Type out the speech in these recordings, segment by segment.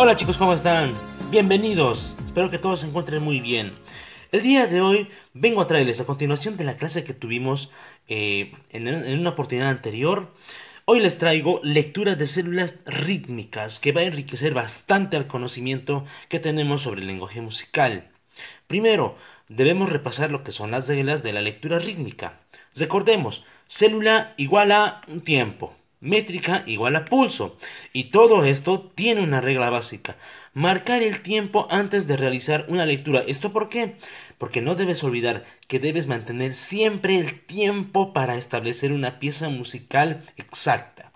Hola chicos, ¿cómo están? Bienvenidos, espero que todos se encuentren muy bien. El día de hoy vengo a traerles a continuación de la clase que tuvimos eh, en, una oportunidad anterior. Hoy les traigo lecturas de células rítmicas que va a enriquecer bastante al conocimiento que tenemos sobre el lenguaje musical. Primero, debemos repasar lo que son las reglas de la lectura rítmica. Recordemos, célula igual a un tiempo, métrica igual a pulso. Y todo esto tiene una regla básica. Marcar el tiempo antes de realizar una lectura. ¿Esto por qué? Porque no debes olvidar que debes mantener siempre el tiempo para establecer una pieza musical exacta.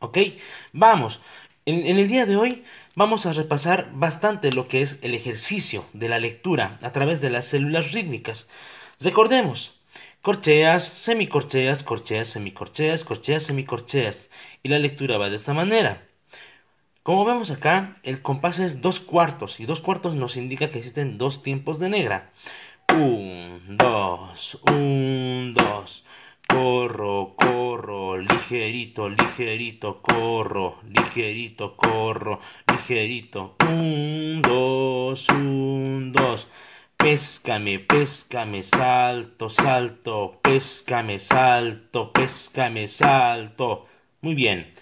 ¿Ok? Vamos. En, en el día de hoy vamos a repasar bastante lo que es el ejercicio de la lectura a través de las células rítmicas. Recordemos, corcheas, semicorcheas, corcheas, semicorcheas, corcheas, semicorcheas. Y la lectura va de esta manera. Como vemos acá, el compás es dos cuartos y dos cuartos nos indica que existen dos tiempos de negra. Un, dos, un, dos. Corro, corro, ligerito, ligerito, corro, ligerito, corro, ligerito. Un, dos, un, dos. Péscame, péscame, salto, salto, péscame, salto, péscame, salto. Muy bien.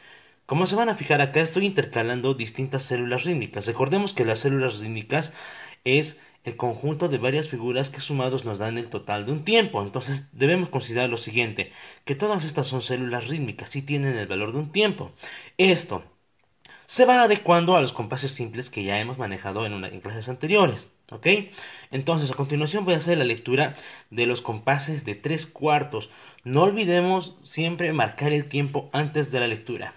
Como se van a fijar acá estoy intercalando distintas células rítmicas. Recordemos que las células rítmicas es el conjunto de varias figuras que sumados nos dan el total de un tiempo. Entonces debemos considerar lo siguiente, que todas estas son células rítmicas y tienen el valor de un tiempo. Esto se va adecuando a los compases simples que ya hemos manejado en, clases anteriores. ¿Ok? Entonces, a continuación voy a hacer la lectura de los compases de tres cuartos. No olvidemos siempre marcar el tiempo antes de la lectura.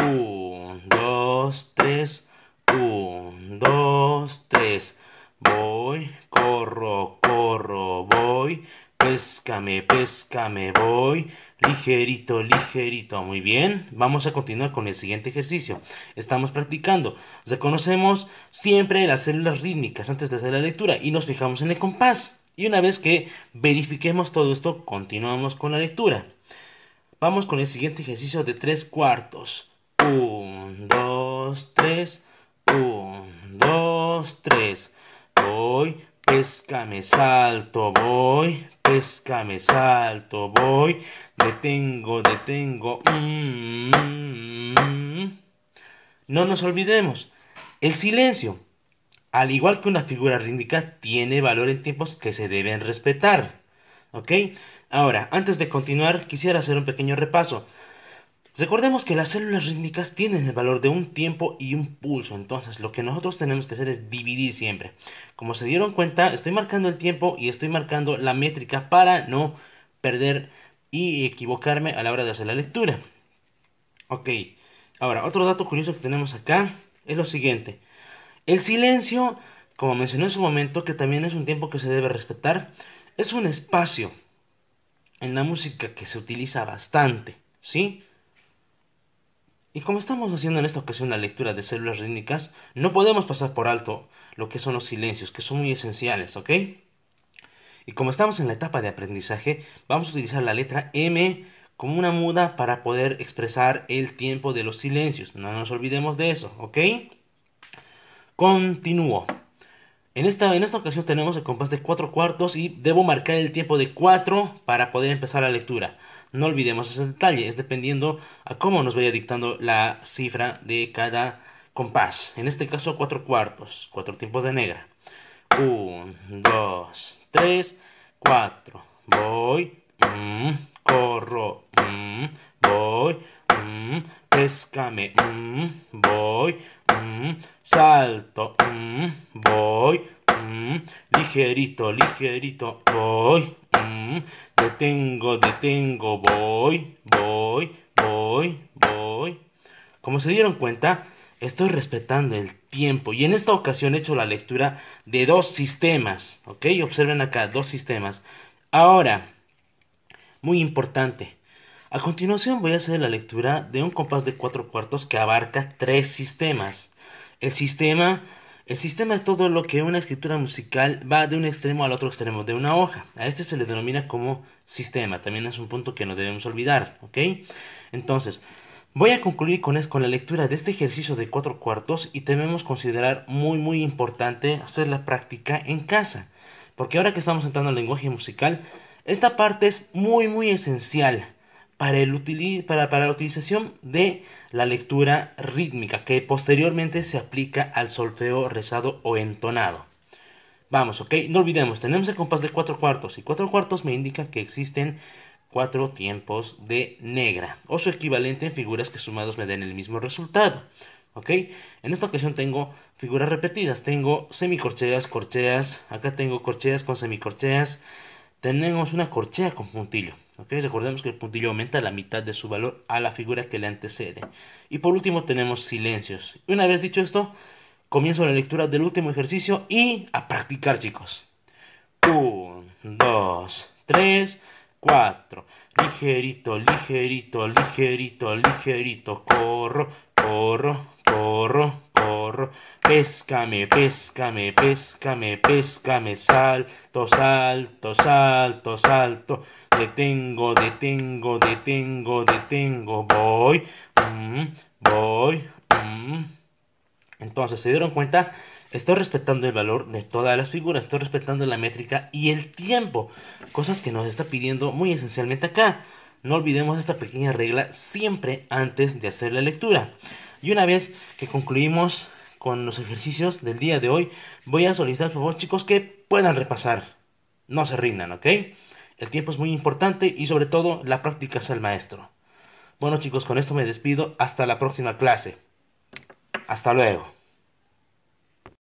1, 2, 3, 1, 2, 3. Voy, corro, corro, voy. Péscame, péscame, voy. Ligerito, ligerito. Muy bien. Vamos a continuar con el siguiente ejercicio. Estamos practicando. Reconocemos siempre las células rítmicas antes de hacer la lectura y nos fijamos en el compás. Y una vez que verifiquemos todo esto, continuamos con la lectura. Vamos con el siguiente ejercicio de tres cuartos. 1, dos, tres, 1, dos, tres voy, salto, voy, Pescame, salto, voy, detengo, detengo. Mm. No nos olvidemos, el silencio, al igual que una figura rítmica, tiene valor en tiempos que se deben respetar. ¿Ok? Ahora, antes de continuar, quisiera hacer un pequeño repaso. Recordemos que las células rítmicas tienen el valor de un tiempo y un pulso, entonces lo que nosotros tenemos que hacer es dividir siempre. Como se dieron cuenta, estoy marcando el tiempo y estoy marcando la métrica para no perder y equivocarme a la hora de hacer la lectura. Ok, ahora otro dato curioso que tenemos acá es lo siguiente. El silencio, como mencioné en su momento, que también es un tiempo que se debe respetar, es un espacio en la música que se utiliza bastante, ¿sí? Y como estamos haciendo en esta ocasión la lectura de células rítmicas, no podemos pasar por alto lo que son los silencios, que son muy esenciales, ¿ok? Y como estamos en la etapa de aprendizaje, vamos a utilizar la letra M como una muda para poder expresar el tiempo de los silencios. No nos olvidemos de eso, ¿ok? Continúo. En esta, en esta ocasión tenemos el compás de 4 cuartos y debo marcar el tiempo de 4 para poder empezar la lectura. No olvidemos ese detalle, es dependiendo a cómo nos vaya dictando la cifra de cada compás. En este caso, cuatro cuartos, cuatro tiempos de negra. Un, dos, tres, cuatro. Voy, mm, corro, mm, voy, mm, pescame, voy, salto, voy, ligerito, ligerito, voy, Mm, detengo, detengo, voy, voy, voy, voy. Como se dieron cuenta, estoy respetando el tiempo y en esta ocasión he hecho la lectura de dos sistemas, ¿ok? Observen acá, dos sistemas. Ahora, muy importante, a continuación voy a hacer la lectura de un compás de cuatro cuartos que abarca tres sistemas. El sistema el sistema es todo lo que una escritura musical va de un extremo al otro extremo de una hoja. A este se le denomina como sistema. También es un punto que no debemos olvidar, ¿ok? Entonces, voy a concluir con, esto, con la lectura de este ejercicio de cuatro cuartos y debemos considerar muy muy importante hacer la práctica en casa. Porque ahora que estamos entrando al lenguaje musical, esta parte es muy muy esencial para, el para, para la utilización de la lectura rítmica que posteriormente se aplica al solfeo rezado o entonado. Vamos, ok, no olvidemos, tenemos el compás de cuatro cuartos y cuatro cuartos me indica que existen cuatro tiempos de negra o su equivalente en figuras que sumados me den el mismo resultado. ¿ok? En esta ocasión tengo figuras repetidas, tengo semicorcheas, corcheas, acá tengo corcheas con semicorcheas, tenemos una corchea con puntillo. ¿ok? Recordemos que el puntillo aumenta la mitad de su valor a la figura que le antecede. Y por último tenemos silencios. Una vez dicho esto, comienzo la lectura del último ejercicio y a practicar chicos. 1, 2, 3, 4. Ligerito, ligerito, ligerito, ligerito. Corro, corro, corro me, Péscame, péscame, péscame, péscame, salto, salto, salto, salto. Detengo, detengo, detengo, detengo, voy, mm, voy. Mm. Entonces, ¿se dieron cuenta? Estoy respetando el valor de todas las figuras, estoy respetando la métrica y el tiempo, cosas que nos está pidiendo muy esencialmente acá. No olvidemos esta pequeña regla siempre antes de hacer la lectura. Y una vez que concluimos con los ejercicios del día de hoy, voy a solicitar por favor chicos que puedan repasar. No se rindan, ¿ok? El tiempo es muy importante y sobre todo la práctica es el maestro. Bueno chicos, con esto me despido. Hasta la próxima clase. Hasta luego.